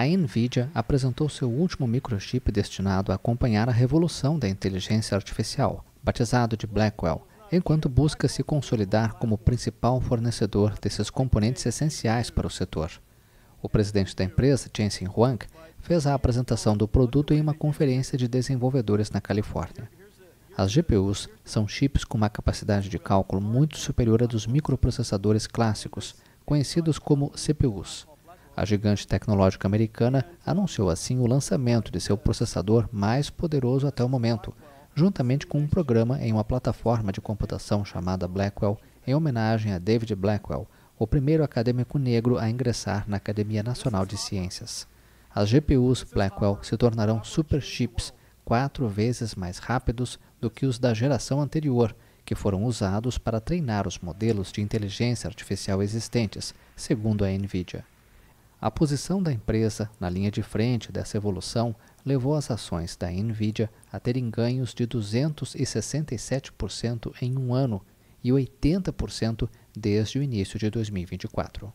a NVIDIA apresentou seu último microchip destinado a acompanhar a revolução da inteligência artificial, batizado de Blackwell, enquanto busca se consolidar como principal fornecedor desses componentes essenciais para o setor. O presidente da empresa, Jensen Huang, fez a apresentação do produto em uma conferência de desenvolvedores na Califórnia. As GPUs são chips com uma capacidade de cálculo muito superior à dos microprocessadores clássicos, conhecidos como CPUs. A gigante tecnológica americana anunciou assim o lançamento de seu processador mais poderoso até o momento, juntamente com um programa em uma plataforma de computação chamada Blackwell, em homenagem a David Blackwell, o primeiro acadêmico negro a ingressar na Academia Nacional de Ciências. As GPUs Blackwell se tornarão superchips, quatro vezes mais rápidos do que os da geração anterior, que foram usados para treinar os modelos de inteligência artificial existentes, segundo a NVIDIA. A posição da empresa na linha de frente dessa evolução levou as ações da Nvidia a terem ganhos de 267% em um ano e 80% desde o início de 2024.